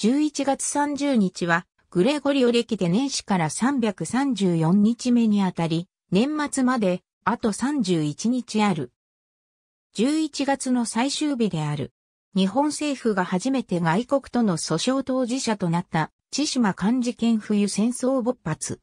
11月30日は、グレゴリオ歴で年始から334日目にあたり、年末まで、あと31日ある。11月の最終日である。日本政府が初めて外国との訴訟当事者となった千島漢字県冬戦争勃発。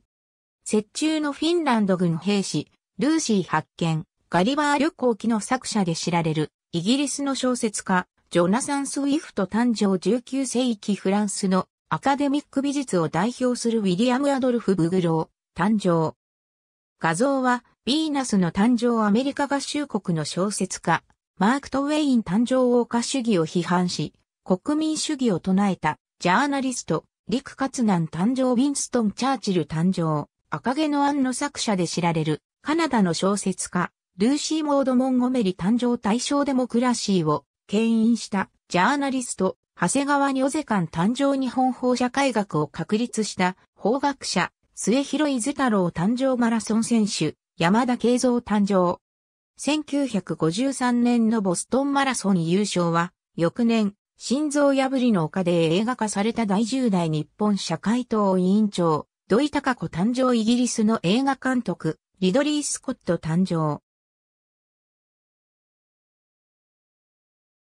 雪中のフィンランド軍兵士、ルーシー発見、ガリバー旅行記の作者で知られるイギリスの小説家、ジョナサン・スウィフト誕生19世紀フランスのアカデミック美術を代表するウィリアム・アドルフ・ブグロー、誕生。画像は、ヴィーナスの誕生アメリカ合衆国の小説家、マーク・トウェイン誕生王家主義を批判し、国民主義を唱えた、ジャーナリスト、リク・カツナン誕生ウィンストン・チャーチル誕生、赤毛のアンの作者で知られる、カナダの小説家、ルーシー・モード・モンゴメリ誕生大象デモクラシーを牽引したジャーナリスト、長谷川におぜん誕生日本法社会学を確立した法学者、末広伊豆太郎誕生マラソン選手、山田慶三誕生。1953年のボストンマラソン優勝は、翌年、心臓破りの丘で映画化された第10代日本社会党委員長、土井隆子誕生イギリスの映画監督、リドリー・スコット誕生。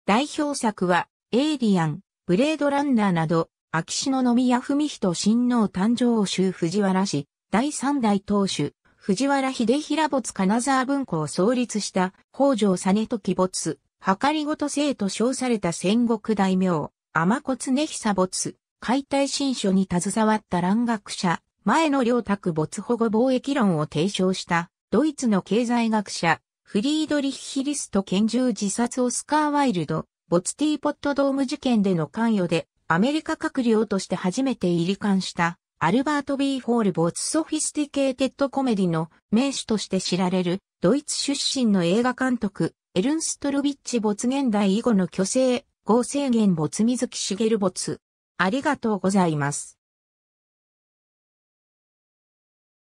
代表作は、エイリアン、ブレードランナーなど、秋篠宮文人親王誕生州藤原氏、第三代当主、藤原秀平没金沢文庫を創立した、北条実時没、はかりごと生と称された戦国大名、尼骨根久没、解体新書に携わった蘭学者、前の良沢没保護貿易論を提唱した、ドイツの経済学者、フリードリッヒリスト拳銃自殺オスカー・ワイルド、ボツティーポットドーム事件での関与で、アメリカ閣僚として初めて入り艦した、アルバート・ビフォール・ボツ・ソフィスティケーテッド・コメディの名手として知られる、ドイツ出身の映画監督、エルンストルビッチ・ボツ現代以後の虚勢、合成源ボツ水木しげるボツ。ありがとうございます。